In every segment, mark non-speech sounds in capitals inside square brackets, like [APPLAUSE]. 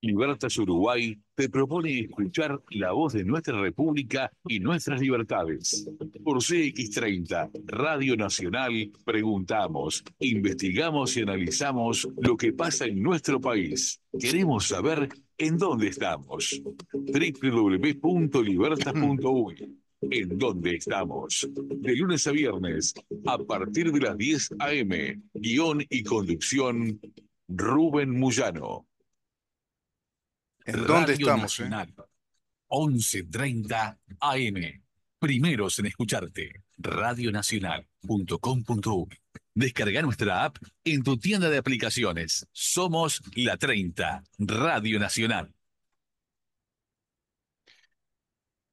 Libertas Uruguay te propone escuchar la voz de nuestra República y nuestras libertades. Por CX30, Radio Nacional, preguntamos, investigamos y analizamos lo que pasa en nuestro país. Queremos saber en dónde estamos. www.libertas.uy en dónde estamos. De lunes a viernes, a partir de las 10 a.m. Guión y conducción, Rubén Muyano. ¿En dónde estamos? Eh? Nacional, 11.30 AM. Primeros en escucharte. Radionacional.com.u Descarga nuestra app en tu tienda de aplicaciones. Somos la 30, Radio Nacional.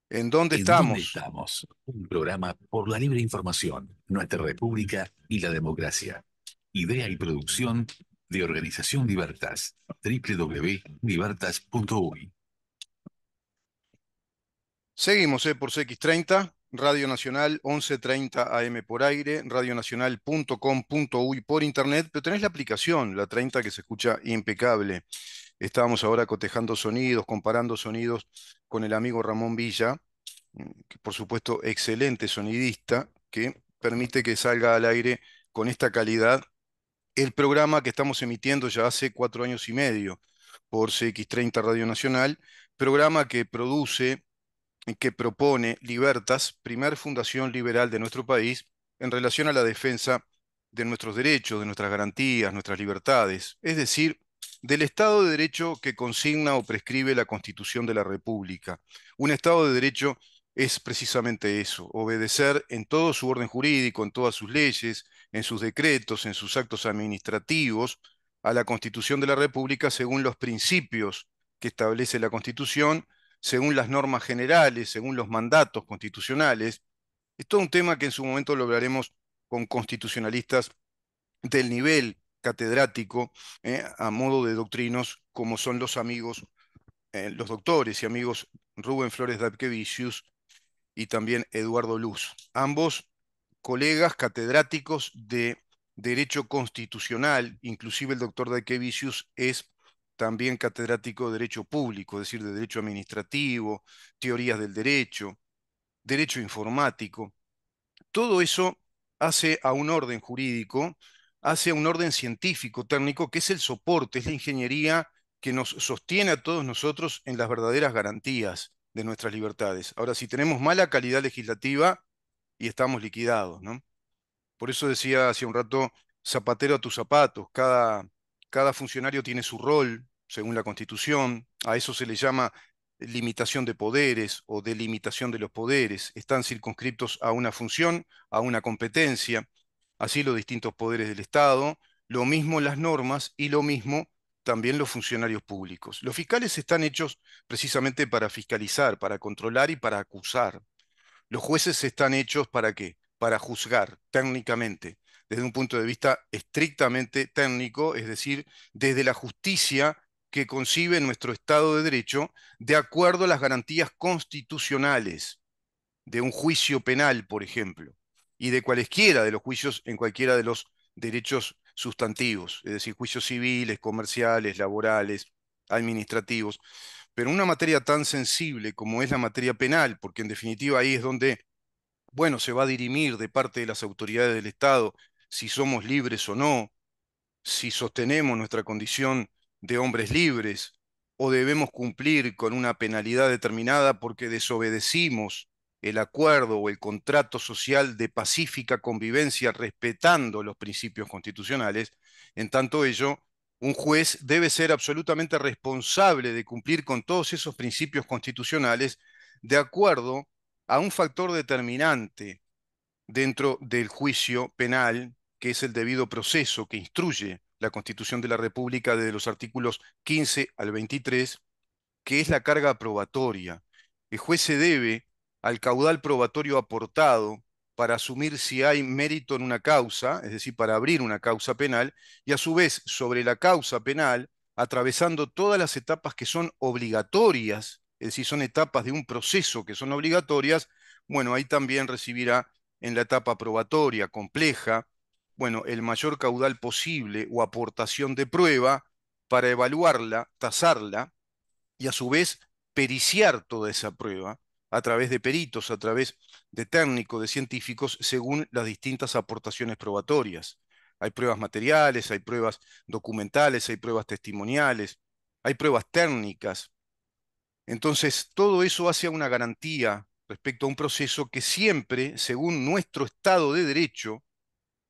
¿En dónde estamos? Dónde estamos? Un programa por la libre información, nuestra república y la democracia. Idea y producción, de Organización Libertas, www.libertas.uy. Seguimos eh, por CX30, Radio Nacional 1130 AM por aire, radionacional.com.uy por internet, pero tenés la aplicación, la 30 que se escucha impecable. Estábamos ahora cotejando sonidos, comparando sonidos con el amigo Ramón Villa, que por supuesto excelente sonidista, que permite que salga al aire con esta calidad el programa que estamos emitiendo ya hace cuatro años y medio por CX30 Radio Nacional, programa que produce, que propone Libertas, primer fundación liberal de nuestro país, en relación a la defensa de nuestros derechos, de nuestras garantías, nuestras libertades, es decir, del Estado de Derecho que consigna o prescribe la Constitución de la República, un Estado de Derecho es precisamente eso, obedecer en todo su orden jurídico, en todas sus leyes, en sus decretos, en sus actos administrativos, a la Constitución de la República según los principios que establece la Constitución, según las normas generales, según los mandatos constitucionales. Es todo un tema que en su momento lo hablaremos con constitucionalistas del nivel catedrático, eh, a modo de doctrinos, como son los amigos, eh, los doctores y amigos Rubén Flores Dabkevicius y también Eduardo Luz, ambos colegas catedráticos de Derecho Constitucional, inclusive el doctor Daikevicius es también catedrático de Derecho Público, es decir, de Derecho Administrativo, Teorías del Derecho, Derecho Informático. Todo eso hace a un orden jurídico, hace a un orden científico, técnico, que es el soporte, es la ingeniería que nos sostiene a todos nosotros en las verdaderas garantías de nuestras libertades. Ahora, si tenemos mala calidad legislativa y estamos liquidados, ¿no? Por eso decía hace un rato, zapatero a tus zapatos, cada, cada funcionario tiene su rol según la Constitución, a eso se le llama limitación de poderes o delimitación de los poderes, están circunscriptos a una función, a una competencia, así los distintos poderes del Estado, lo mismo las normas y lo mismo también los funcionarios públicos. Los fiscales están hechos precisamente para fiscalizar, para controlar y para acusar. Los jueces están hechos para qué? Para juzgar técnicamente, desde un punto de vista estrictamente técnico, es decir, desde la justicia que concibe nuestro Estado de Derecho de acuerdo a las garantías constitucionales de un juicio penal, por ejemplo, y de cualesquiera de los juicios en cualquiera de los derechos sustantivos, es decir, juicios civiles, comerciales, laborales, administrativos, pero una materia tan sensible como es la materia penal, porque en definitiva ahí es donde, bueno, se va a dirimir de parte de las autoridades del Estado si somos libres o no, si sostenemos nuestra condición de hombres libres o debemos cumplir con una penalidad determinada porque desobedecimos el acuerdo o el contrato social de pacífica convivencia respetando los principios constitucionales, en tanto ello, un juez debe ser absolutamente responsable de cumplir con todos esos principios constitucionales de acuerdo a un factor determinante dentro del juicio penal, que es el debido proceso que instruye la Constitución de la República desde los artículos 15 al 23, que es la carga probatoria. El juez se debe al caudal probatorio aportado para asumir si hay mérito en una causa, es decir, para abrir una causa penal, y a su vez sobre la causa penal, atravesando todas las etapas que son obligatorias, es decir, son etapas de un proceso que son obligatorias, bueno, ahí también recibirá en la etapa probatoria compleja, bueno, el mayor caudal posible o aportación de prueba para evaluarla, tasarla y a su vez periciar toda esa prueba a través de peritos, a través de técnicos, de científicos, según las distintas aportaciones probatorias. Hay pruebas materiales, hay pruebas documentales, hay pruebas testimoniales, hay pruebas técnicas. Entonces, todo eso hace una garantía respecto a un proceso que siempre, según nuestro Estado de Derecho,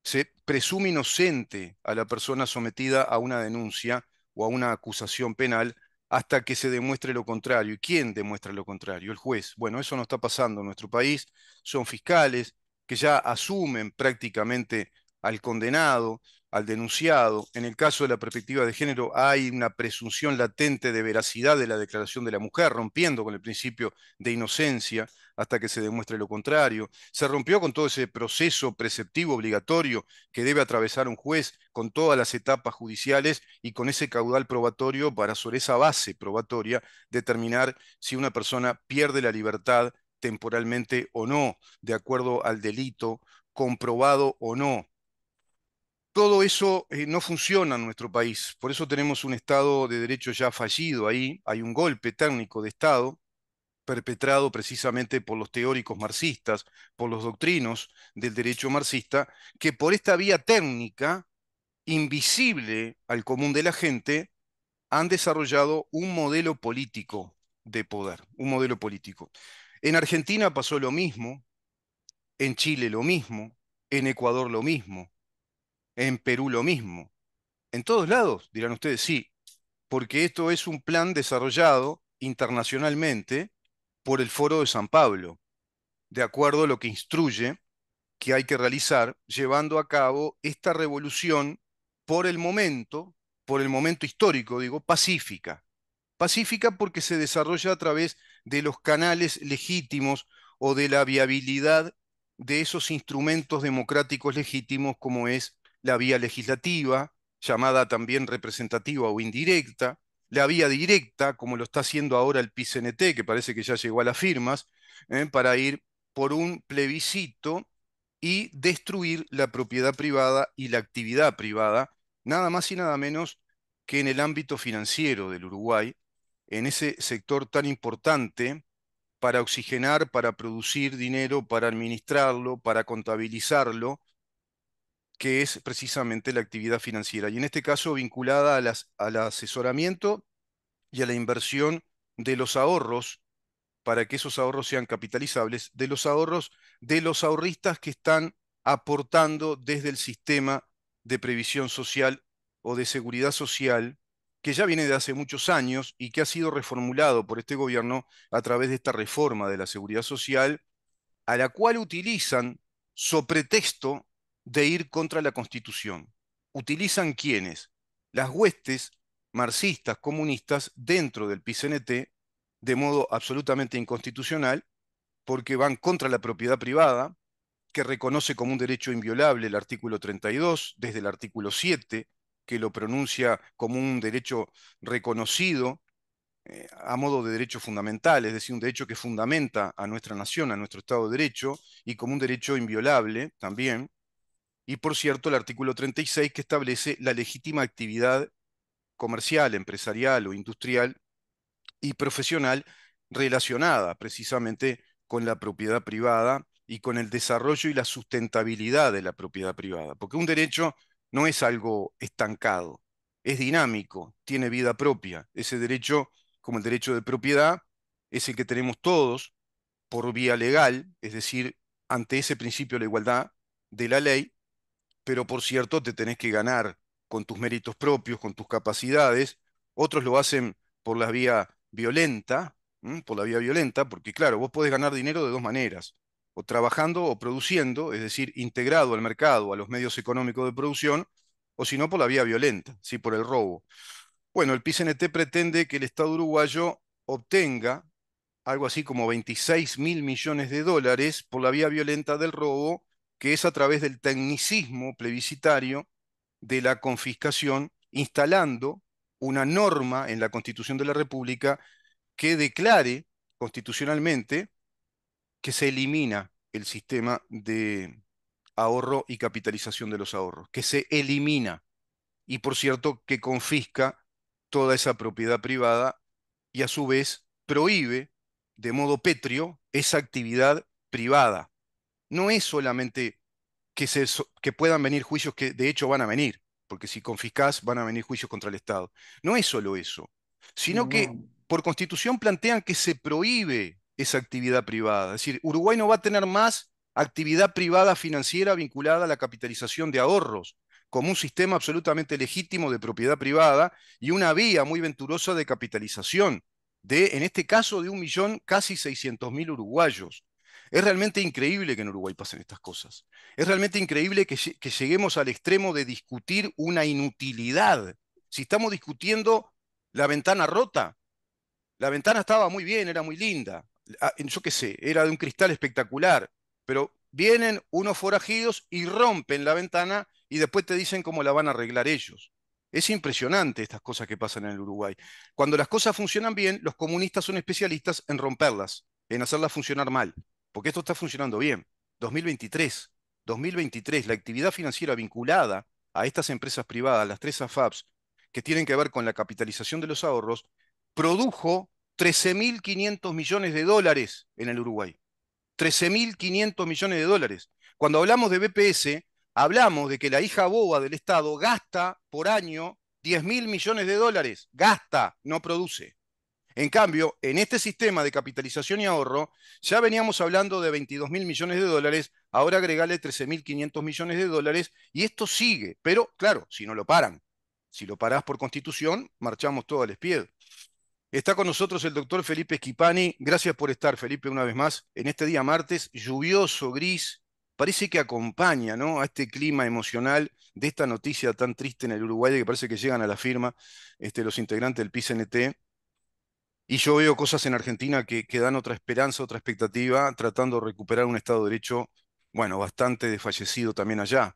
se presume inocente a la persona sometida a una denuncia o a una acusación penal hasta que se demuestre lo contrario. ¿Y quién demuestra lo contrario? El juez. Bueno, eso no está pasando en nuestro país. Son fiscales que ya asumen prácticamente al condenado, al denunciado. En el caso de la perspectiva de género hay una presunción latente de veracidad de la declaración de la mujer, rompiendo con el principio de inocencia hasta que se demuestre lo contrario. Se rompió con todo ese proceso preceptivo obligatorio que debe atravesar un juez, con todas las etapas judiciales y con ese caudal probatorio para sobre esa base probatoria determinar si una persona pierde la libertad temporalmente o no, de acuerdo al delito comprobado o no. Todo eso eh, no funciona en nuestro país, por eso tenemos un Estado de Derecho ya fallido ahí, hay un golpe técnico de Estado perpetrado precisamente por los teóricos marxistas, por los doctrinos del derecho marxista, que por esta vía técnica, invisible al común de la gente, han desarrollado un modelo político de poder, un modelo político. En Argentina pasó lo mismo, en Chile lo mismo, en Ecuador lo mismo, en Perú lo mismo. En todos lados, dirán ustedes, sí, porque esto es un plan desarrollado internacionalmente por el Foro de San Pablo, de acuerdo a lo que instruye que hay que realizar llevando a cabo esta revolución por el momento, por el momento histórico, digo, pacífica. Pacífica porque se desarrolla a través de los canales legítimos o de la viabilidad de esos instrumentos democráticos legítimos como es la vía legislativa, llamada también representativa o indirecta, la vía directa, como lo está haciendo ahora el PCNT, que parece que ya llegó a las firmas, ¿eh? para ir por un plebiscito y destruir la propiedad privada y la actividad privada, nada más y nada menos que en el ámbito financiero del Uruguay, en ese sector tan importante para oxigenar, para producir dinero, para administrarlo, para contabilizarlo que es precisamente la actividad financiera, y en este caso vinculada a las, al asesoramiento y a la inversión de los ahorros para que esos ahorros sean capitalizables, de los ahorros de los ahorristas que están aportando desde el sistema de previsión social o de seguridad social, que ya viene de hace muchos años y que ha sido reformulado por este gobierno a través de esta reforma de la seguridad social, a la cual utilizan, sobre texto de ir contra la Constitución. ¿Utilizan quienes Las huestes marxistas, comunistas, dentro del PCNT, de modo absolutamente inconstitucional, porque van contra la propiedad privada, que reconoce como un derecho inviolable el artículo 32, desde el artículo 7, que lo pronuncia como un derecho reconocido eh, a modo de derecho fundamental, es decir, un derecho que fundamenta a nuestra nación, a nuestro Estado de Derecho, y como un derecho inviolable también, y por cierto, el artículo 36 que establece la legítima actividad comercial, empresarial o industrial y profesional relacionada precisamente con la propiedad privada y con el desarrollo y la sustentabilidad de la propiedad privada. Porque un derecho no es algo estancado, es dinámico, tiene vida propia. Ese derecho, como el derecho de propiedad, es el que tenemos todos por vía legal, es decir, ante ese principio de la igualdad de la ley, pero por cierto te tenés que ganar con tus méritos propios, con tus capacidades. Otros lo hacen por la vía violenta, por la vía violenta, porque claro, vos podés ganar dinero de dos maneras, o trabajando o produciendo, es decir, integrado al mercado, a los medios económicos de producción, o si no, por la vía violenta, ¿sí? por el robo. Bueno, el PCNT pretende que el Estado uruguayo obtenga algo así como 26 mil millones de dólares por la vía violenta del robo que es a través del tecnicismo plebiscitario de la confiscación, instalando una norma en la Constitución de la República que declare constitucionalmente que se elimina el sistema de ahorro y capitalización de los ahorros, que se elimina y por cierto que confisca toda esa propiedad privada y a su vez prohíbe de modo petrio esa actividad privada no es solamente que, se, que puedan venir juicios que de hecho van a venir, porque si confiscás van a venir juicios contra el Estado. No es solo eso, sino que por constitución plantean que se prohíbe esa actividad privada. Es decir, Uruguay no va a tener más actividad privada financiera vinculada a la capitalización de ahorros, como un sistema absolutamente legítimo de propiedad privada y una vía muy venturosa de capitalización de, en este caso, de un millón casi seiscientos mil uruguayos. Es realmente increíble que en Uruguay pasen estas cosas. Es realmente increíble que, lleguemos al extremo de discutir una inutilidad. Si estamos discutiendo la ventana rota, la ventana estaba muy bien, era muy linda. Ah, yo qué sé, era de un cristal espectacular. Pero vienen unos forajidos y rompen la ventana y después te dicen cómo la van a arreglar ellos. Es impresionante estas cosas que pasan en Uruguay. Cuando las cosas funcionan bien, los comunistas son especialistas en romperlas, en hacerlas funcionar mal porque esto está funcionando bien. 2023, 2023, la actividad financiera vinculada a estas empresas privadas, las tres AFAPs, que tienen que ver con la capitalización de los ahorros, produjo 13.500 millones de dólares en el Uruguay. 13.500 millones de dólares. Cuando hablamos de BPS, hablamos de que la hija boba del Estado gasta por año 10.000 millones de dólares. Gasta, no produce. En cambio, en este sistema de capitalización y ahorro, ya veníamos hablando de 22 mil millones de dólares, ahora agregarle 13 mil millones de dólares, y esto sigue, pero claro, si no lo paran. Si lo parás por constitución, marchamos todo al espiedo. Está con nosotros el doctor Felipe Schipani. Gracias por estar, Felipe, una vez más, en este día martes, lluvioso, gris. Parece que acompaña ¿no? a este clima emocional de esta noticia tan triste en el Uruguay que parece que llegan a la firma este, los integrantes del PCNT y yo veo cosas en Argentina que, dan otra esperanza, otra expectativa, tratando de recuperar un Estado de Derecho, bueno, bastante desfallecido también allá.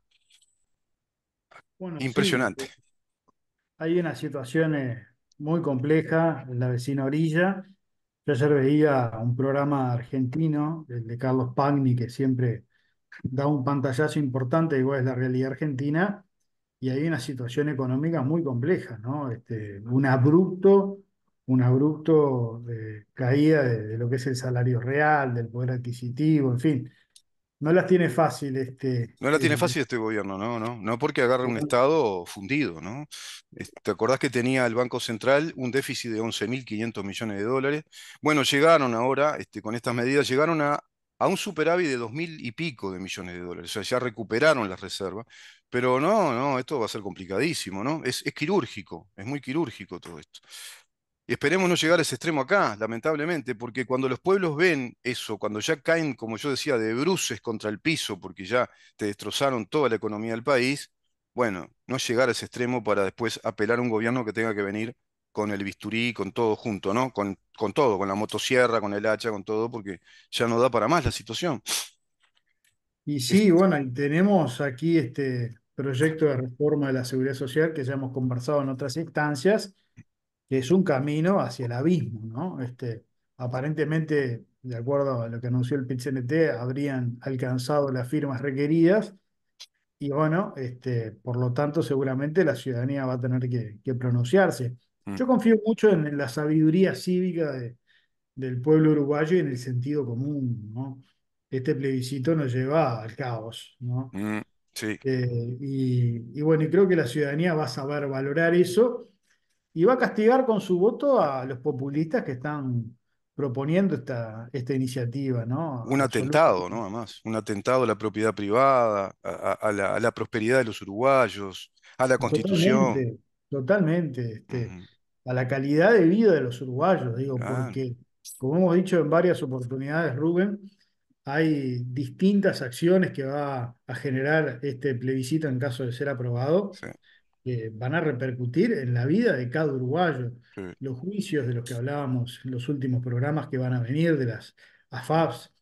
Impresionante. Eh, hay una situación eh, muy compleja en la vecina orilla. Yo ayer veía un programa argentino, el de Carlos Pagni, que siempre da un pantallazo importante, igual es la realidad argentina, y hay una situación económica muy compleja, ¿no? Este, un abrupto un abrupto caída de, lo que es el salario real, del poder adquisitivo, en fin. No las tiene fácil este. No las tiene eh, fácil este gobierno, no, no. No porque agarre un eh, Estado fundido, ¿no? ¿Te acordás que tenía el Banco Central un déficit de 11.500 millones de dólares? Bueno, llegaron ahora, este, con estas medidas, llegaron a, a un superávit de 2.000 y pico de millones de dólares. O sea, ya recuperaron las reservas. Pero no, no, esto va a ser complicadísimo, ¿no? Es, es quirúrgico, es muy quirúrgico todo esto. Y esperemos no llegar a ese extremo acá, lamentablemente, porque cuando los pueblos ven eso, cuando ya caen, como yo decía, de bruces contra el piso, porque ya te destrozaron toda la economía del país, bueno, no llegar a ese extremo para después apelar a un gobierno que tenga que venir con el bisturí, con todo junto, ¿no? Con, con todo, con la motosierra, con el hacha, con todo, porque ya no da para más la situación. Y sí, bueno, tenemos aquí este proyecto de reforma de la seguridad social que ya hemos conversado en otras instancias, que es un camino hacia el abismo, ¿no? Este, aparentemente, de acuerdo a lo que anunció el pit habrían alcanzado las firmas requeridas y bueno, este, por lo tanto, seguramente la ciudadanía va a tener que, que pronunciarse. Mm. Yo confío mucho en la sabiduría cívica del pueblo uruguayo y en el sentido común, ¿no? Este plebiscito nos lleva al caos, ¿no? Mm, sí. Eh, y, y, bueno, y creo que la ciudadanía va a saber valorar eso y va a castigar con su voto a los populistas que están proponiendo esta, esta iniciativa, ¿no? Un atentado, ¿no? Además, un atentado a la propiedad privada, a, la, prosperidad de los uruguayos, a la constitución. Totalmente, totalmente este, a la calidad de vida de los uruguayos, digo, ah. porque, como hemos dicho en varias oportunidades, Rubén, hay distintas acciones que va a generar este plebiscito en caso de ser aprobado. Sí van a repercutir en la vida de cada uruguayo. Los juicios de los que hablábamos en los últimos programas que van a venir, de las AFAPs.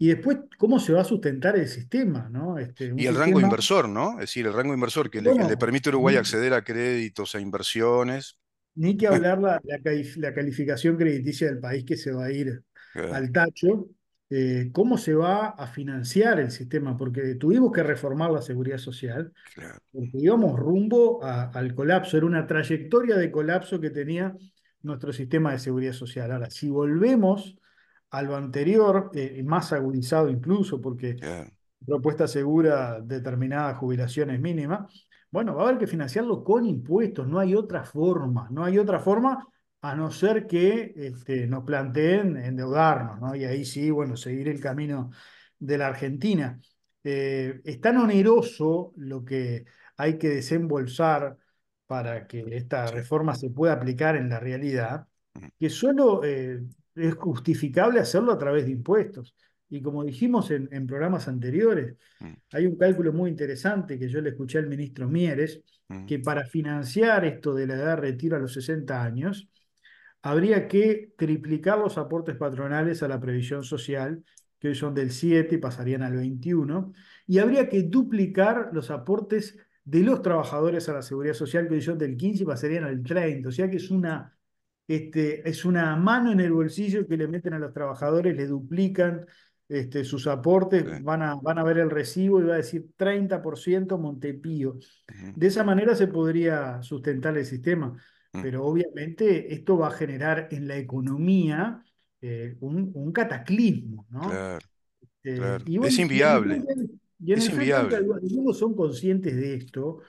Y después, ¿cómo se va a sustentar el sistema? ¿no? Este, y el rango inversor, ¿no? Es decir, el rango inversor que le, permite a Uruguay acceder a créditos, a e inversiones. Ni que hablar la, la, calificación crediticia del país que se va a ir eh. al tacho eh, cómo se va a financiar el sistema, porque tuvimos que reformar la seguridad social, íbamos rumbo al colapso, era una trayectoria de colapso que tenía nuestro sistema de seguridad social. Ahora, si volvemos a lo anterior, eh, más agudizado incluso, porque propuesta segura determinadas jubilaciones mínimas, bueno, va a haber que financiarlo con impuestos, no hay otra forma, no hay otra forma a no ser que este, nos planteen endeudarnos, ¿no? Y ahí sí, bueno, seguir el camino de la Argentina. Eh, es tan oneroso lo que hay que desembolsar para que esta reforma se pueda aplicar en la realidad, que solo eh, es justificable hacerlo a través de impuestos. Y como dijimos en, en, programas anteriores, hay un cálculo muy interesante que yo le escuché al ministro Mieres, que para financiar esto de la edad de retiro a los 60 años, habría que triplicar los aportes patronales a la previsión social, que hoy son del 7 y pasarían al 21, y habría que duplicar los aportes de los trabajadores a la seguridad social, que hoy son del 15 y pasarían al 30, o sea que es una, este, es una mano en el bolsillo que le meten a los trabajadores, le duplican. Este, sus aportes, van, a, van a ver el recibo y va a decir 30% Montepío. De esa manera se podría sustentar el sistema. Mm. pero obviamente esto va a generar en la economía eh, un, cataclismo, ¿no? es inviable. Y es inviable. Algunos son conscientes de esto.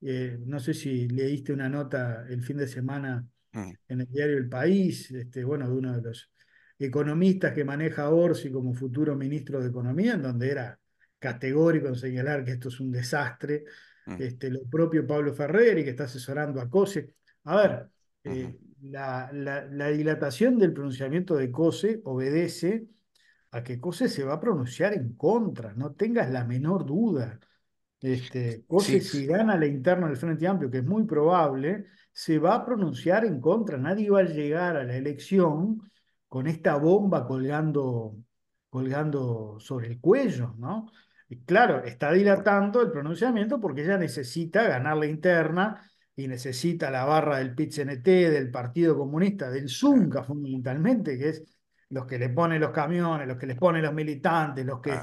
Eh, no sé si leíste una nota el fin de semana mm. en el diario El País, este, bueno, de uno de los economistas que maneja Orsi como futuro ministro de Economía, en donde era categórico en señalar que esto es un desastre. Mm. Este, lo propio Pablo Ferreri, que está asesorando a COSE. A ver, eh, la, dilatación del pronunciamiento de Cose obedece a que Cose se va a pronunciar en contra, no tengas la menor duda. Este, Cose, si gana la interna del Frente Amplio, que es muy probable, se va a pronunciar en contra. Nadie va a llegar a la elección con esta bomba colgando, colgando sobre el cuello, ¿no? claro, está dilatando el pronunciamiento porque ella necesita ganar la interna y necesita la barra del pit del Partido Comunista, del Zunca fundamentalmente, que es los que le ponen los camiones, los que les ponen los militantes, los que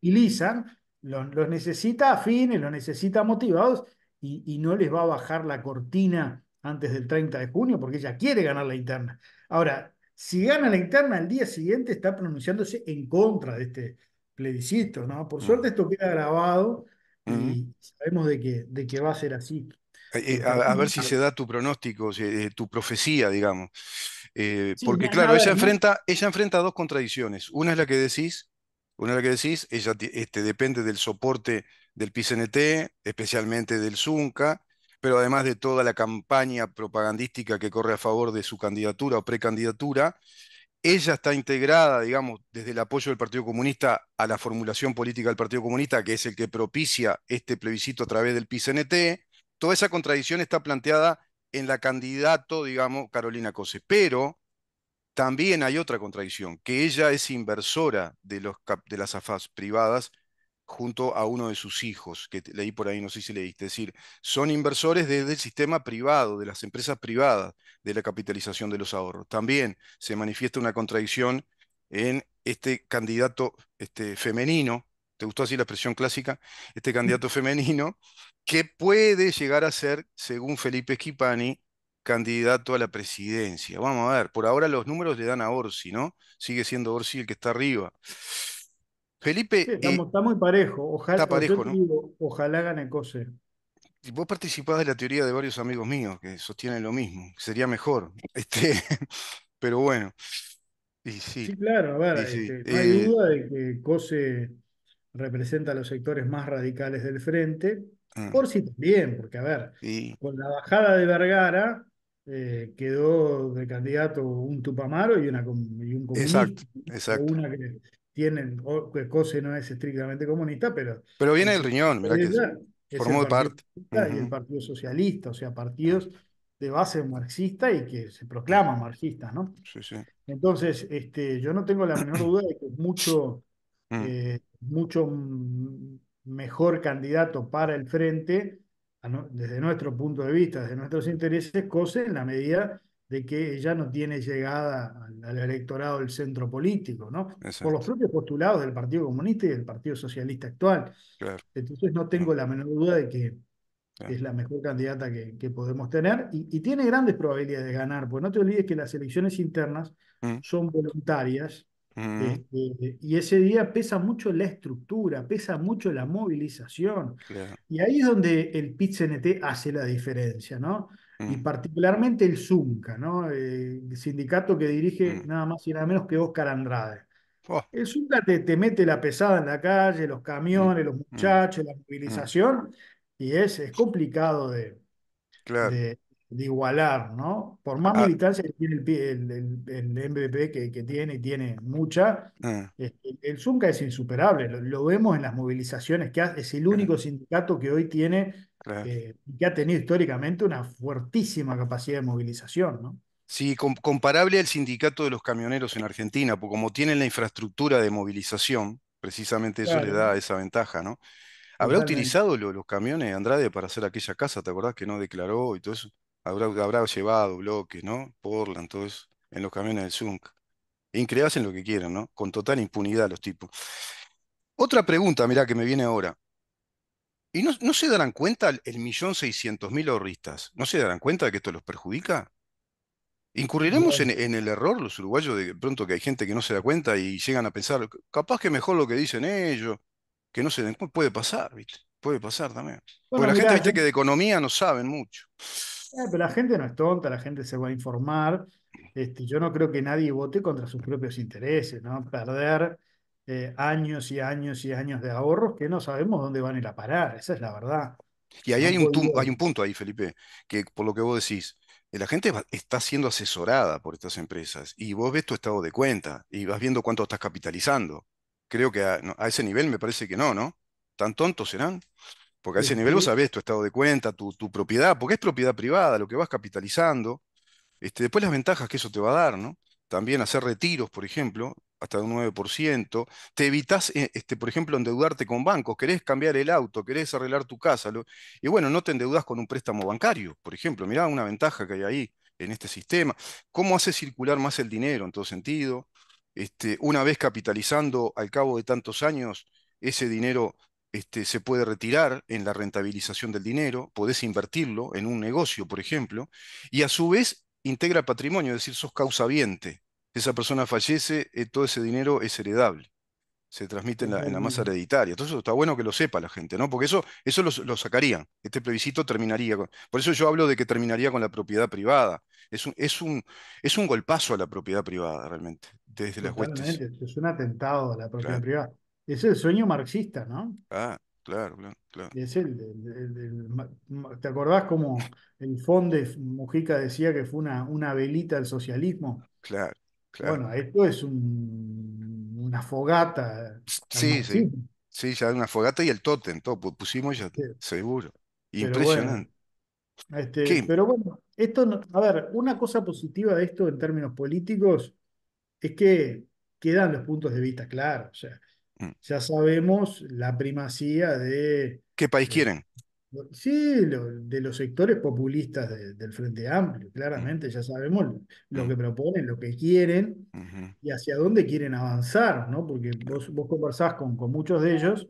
utilizan, los, necesita afines, los necesita motivados y, no les va a bajar la cortina antes del 30 de junio porque ella quiere ganar la interna. Ahora, si gana la interna, al día siguiente está pronunciándose en contra de este plebiscito, ¿no? Por mm. suerte esto queda grabado y sabemos de que, de que va a ser así. Eh, a, ver si se da tu pronóstico, eh, tu profecía, digamos. Eh, porque claro, ella, enfrenta, ella enfrenta dos contradicciones. Una es la que decís, una es la que decís, ella este, depende del soporte del PCNT, especialmente del Zunca, pero además de toda la campaña propagandística que corre a favor de su candidatura o precandidatura, ella está integrada, digamos, desde el apoyo del Partido Comunista a la formulación política del Partido Comunista, que es el que propicia este plebiscito a través del PCNT, toda esa contradicción está planteada en la candidato, digamos, Carolina Cose. Pero también hay otra contradicción, que ella es inversora de, las AFAS privadas junto a uno de sus hijos, que leí por ahí, no sé si leíste, es decir, son inversores desde el sistema privado, de las empresas privadas, de la capitalización de los ahorros. También se manifiesta una contradicción en este candidato este, femenino ¿Te gustó así la expresión clásica? Este mm. candidato femenino, que puede llegar a ser, según Felipe Schipani, candidato a la presidencia. Vamos a ver, por ahora los números le dan a Orsi, ¿no? Sigue siendo Orsi el que está arriba. Felipe. Eh, estamos, está muy parejo. Ojalá, está parejo, ¿no? ojalá gane Cose. Vos participás de la teoría de varios amigos míos que sostienen lo mismo. Sería mejor. [LAUGHS] Este, pero bueno. sí, claro, a ver, este, no hay eh, duda de que Cose representa a los sectores más radicales del frente, mm. por si también, porque a ver, con la bajada de Vergara eh, quedó de candidato un Tupamaro y, una, un comunista. Exacto, exacto. Una que tienen, que Cose no es estrictamente comunista, pero... Pero viene el riñón, mira que es, formó parte. Y el Partido Socialista, o sea, partidos de base marxista y que se proclaman marxistas, ¿no? Sí, sí. Entonces, este, yo no tengo la menor duda de que mucho... Mm. Eh, mucho mejor candidato para el frente, desde nuestro punto de vista, desde nuestros intereses, cose en la medida de que ella no tiene llegada al, electorado del centro político, ¿no? Por los propios postulados del Partido Comunista y del Partido Socialista actual. Entonces no tengo la menor duda de que es la mejor candidata que, podemos tener y, tiene grandes probabilidades de ganar, porque no te olvides que las elecciones internas mm. son voluntarias este, y ese día pesa mucho la estructura, pesa mucho la movilización. Y ahí es donde el PIT-CNT hace la diferencia, ¿no? Y mm. particularmente el ZUNCA, ¿no? Eh, el sindicato que dirige mm. nada más y nada menos que Oscar Andrade. Oh. El ZUNCA te, mete la pesada en la calle, los mm. camiones, los muchachos, la movilización, y es, complicado de, de igualar, ¿no? Por más ah. militancia que tiene el, el, MVP que, tiene, y tiene mucha, ah. este, el Zunca es insuperable, lo, vemos en las movilizaciones que es el único sindicato que hoy tiene, eh, que ha tenido históricamente una fuertísima capacidad de movilización, ¿no? Sí, comparable al sindicato de los camioneros en Argentina, porque como tienen la infraestructura de movilización, precisamente eso le da esa ventaja, ¿no? ¿Habrá utilizado los camiones Andrade para hacer aquella casa? ¿Te acordás que no declaró y todo eso? habrá, llevado bloques, ¿no? Porla, entonces en los camiones del Zunk. E Increíble, en lo que quieran, ¿no? Con total impunidad los tipos. Otra pregunta, mirá, que me viene ahora. ¿Y no, se darán cuenta el millón seiscientos mil ahorristas? ¿No se darán cuenta de que esto los perjudica? ¿Incurriremos en, el error los uruguayos de pronto que hay gente que no se da cuenta y llegan a pensar, capaz que mejor lo que dicen ellos, que no se den cuenta? Puede pasar, ¿viste? Puede pasar también. Porque la gente, ¿viste? que de economía no saben mucho pero la gente no es tonta, la gente se va a informar. Este, yo no creo que nadie vote contra sus propios intereses, ¿no? Perder eh, años y años y años de ahorros que no sabemos dónde van a ir a parar, esa es la verdad. Y ahí hay un, hay un punto ahí, Felipe, que por lo que vos decís, eh, la gente está siendo asesorada por estas empresas y vos ves tu estado de cuenta y vas viendo cuánto estás capitalizando. Creo que a, a ese nivel me parece que no, ¿no? ¿Tan tontos serán? Porque a ese nivel vos sabés tu estado de cuenta, tu, propiedad, porque es propiedad privada, lo que vas capitalizando. Este, después las ventajas que eso te va a dar, ¿no? También hacer retiros, por ejemplo, hasta un 9%. Te evitas, eh, este, por ejemplo, endeudarte con bancos. Querés cambiar el auto, querés arreglar tu casa. y bueno, no te endeudas con un préstamo bancario, por ejemplo. Mirá una ventaja que hay ahí en este sistema. ¿Cómo hace circular más el dinero en todo sentido? Este, una vez capitalizando al cabo de tantos años, ese dinero este, se puede retirar en la rentabilización del dinero, podés invertirlo en un negocio, por ejemplo, y a su vez integra patrimonio, es decir, sos causaviente. Esa persona fallece, eh, todo ese dinero es heredable, se transmite en la, masa hereditaria. Entonces está bueno que lo sepa la gente, ¿no? Porque eso, eso lo, sacaría, sacarían. Este plebiscito terminaría con... Por eso yo hablo de que terminaría con la propiedad privada. Es un, es un, golpazo a la propiedad privada, realmente, desde la Es un atentado a la propiedad privada. Es el sueño marxista, ¿no? Ah, claro, claro. Es el, ¿Te acordás cómo el de Mujica decía que fue una, una velita al socialismo? Claro, claro. Bueno, esto es una fogata. Sí, sí. Sí, ya una fogata y el totem todo pusimos ya, seguro. Impresionante. Pero bueno, este, pero bueno, esto, a ver, una cosa positiva de esto en términos políticos es que quedan los puntos de vista claros. O sea, Mm. ya sabemos la primacía de... ¿Qué país quieren? Sí, de los sectores populistas del Frente Amplio, mm. claramente ya sabemos lo, mm. que proponen, lo que quieren y hacia dónde quieren avanzar, ¿no? Porque vos, conversás con, con muchos de ellos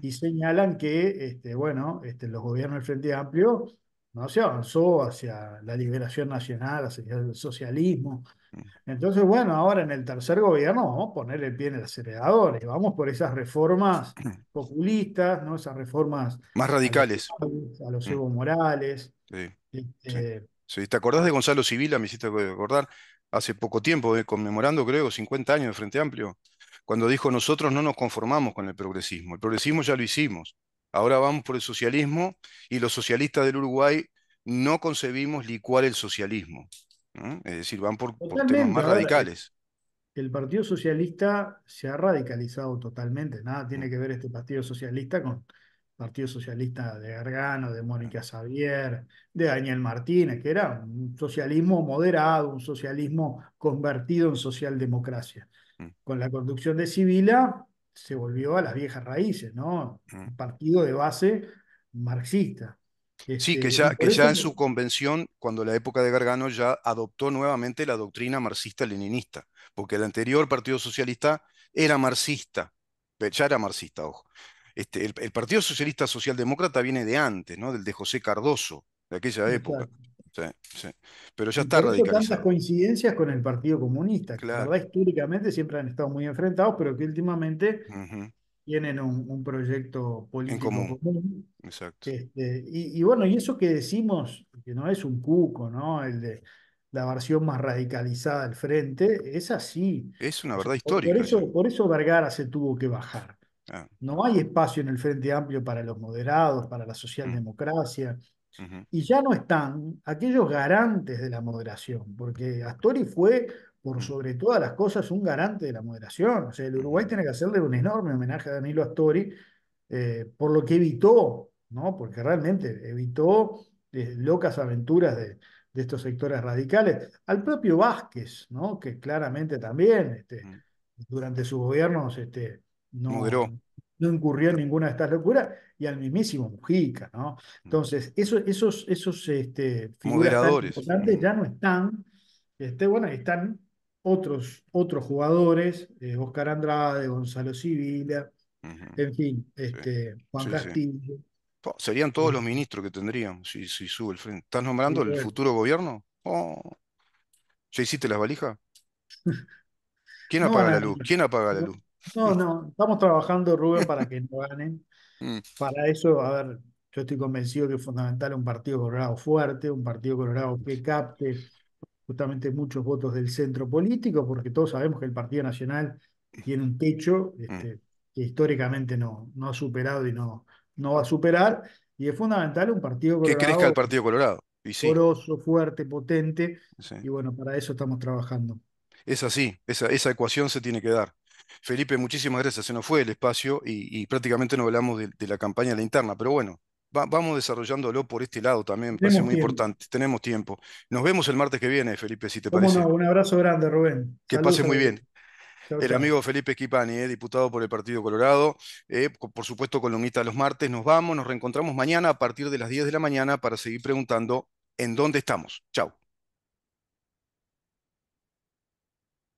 y señalan que, este, bueno, este, los gobiernos del Frente Amplio ¿no? Se avanzó hacia la liberación nacional, hacia el socialismo. Mm. Entonces, bueno, ahora en el tercer gobierno vamos a poner el pie en el acelerador vamos por esas reformas [CLEARS THROAT] populistas, ¿no? Esas reformas... Más radicales. A los, mm. Evo Morales. Este, sí. ¿Te acordás de Gonzalo Civila? Me hiciste acordar hace poco tiempo, eh, conmemorando creo 50 años de Frente Amplio, cuando dijo nosotros no nos conformamos con el progresismo, el progresismo ya lo hicimos, ahora vamos por el socialismo y los socialistas del Uruguay no concebimos licuar el socialismo. Es decir, van por, temas más radicales. El, Partido Socialista se ha radicalizado totalmente. Nada tiene que ver este Partido Socialista con Partido Socialista de Gargano, de Mónica Xavier, de Daniel Martínez, que era un socialismo moderado, un socialismo convertido en socialdemocracia. Mm. Con la conducción de Sibila se volvió a las viejas raíces, ¿no? Mm. Un partido de base marxista. sí, que este, ya, que ya en su convención, cuando la época de Gargano, ya adoptó nuevamente la doctrina marxista-leninista, porque el anterior Partido Socialista era marxista, ya era marxista, ojo. Este, el, Partido Socialista Socialdemócrata viene de antes, ¿no? Del de José Cardoso, de aquella época. Sí, Pero ya está radicalizado. tantas coincidencias con el Partido Comunista, que claro. históricamente siempre han estado muy enfrentados, pero que últimamente tienen un, proyecto político común. Exacto. Este, y, bueno, y eso que decimos, que no es un cuco, ¿no? El de la versión más radicalizada del frente, es así. Es una verdad histórica. Por eso, por eso Vergara se tuvo que bajar. Ah. No hay espacio en el Frente Amplio para los moderados, para la socialdemocracia. Y ya no están aquellos garantes de la moderación, porque Astori fue, por sobre todas las cosas, un garante de la moderación. O sea, el Uruguay tiene que hacerle un enorme homenaje a Danilo Astori eh, por lo que evitó, ¿no? porque realmente evitó eh, locas aventuras de, estos sectores radicales, al propio Vázquez, ¿no? que claramente también este, durante su gobierno este, no, moderó no incurrió en ninguna de estas locuras, y al mismísimo Mujica, ¿no? Mm. Entonces, esos, esos, esos este, importantes ya no están, este, bueno, están otros, otros jugadores, eh, Oscar Andrade, Gonzalo Civila, en fin, este, Juan Castillo. Serían todos los mm. ministros que tendrían si, sube el frente. ¿Estás nombrando el futuro gobierno? Oh. ¿Ya hiciste las valijas? [LAUGHS] ¿Quién apaga la luz? ¿Quién apaga la luz? No, no, estamos trabajando, Rubén, para que no ganen. [LAUGHS] Mm. Para eso, a ver, yo estoy convencido que es fundamental un partido colorado fuerte, un partido colorado que capte justamente muchos votos del centro político, porque todos sabemos que el Partido Nacional tiene un techo mm. este, que históricamente no, no ha superado y no, no va a superar. Y es fundamental un partido colorado. Que crezca el Partido Colorado. Y Poroso, fuerte, potente. Y bueno, para eso estamos trabajando. Es así, esa, esa ecuación se tiene que dar. Felipe, muchísimas gracias. Se nos fue el espacio y, prácticamente no hablamos de, la campaña de la interna, pero bueno, vamos desarrollándolo por este lado también, me parece muy importante. Tenemos tiempo. Nos vemos el martes que viene, Felipe, si te parece. Un abrazo grande, Rubén. Que pase muy bien. El amigo Felipe Kipani, eh, diputado por el Partido Colorado, eh, por supuesto columnista los martes. Nos vamos, nos reencontramos mañana a partir de las 10 de la mañana para seguir preguntando en dónde estamos. Chao.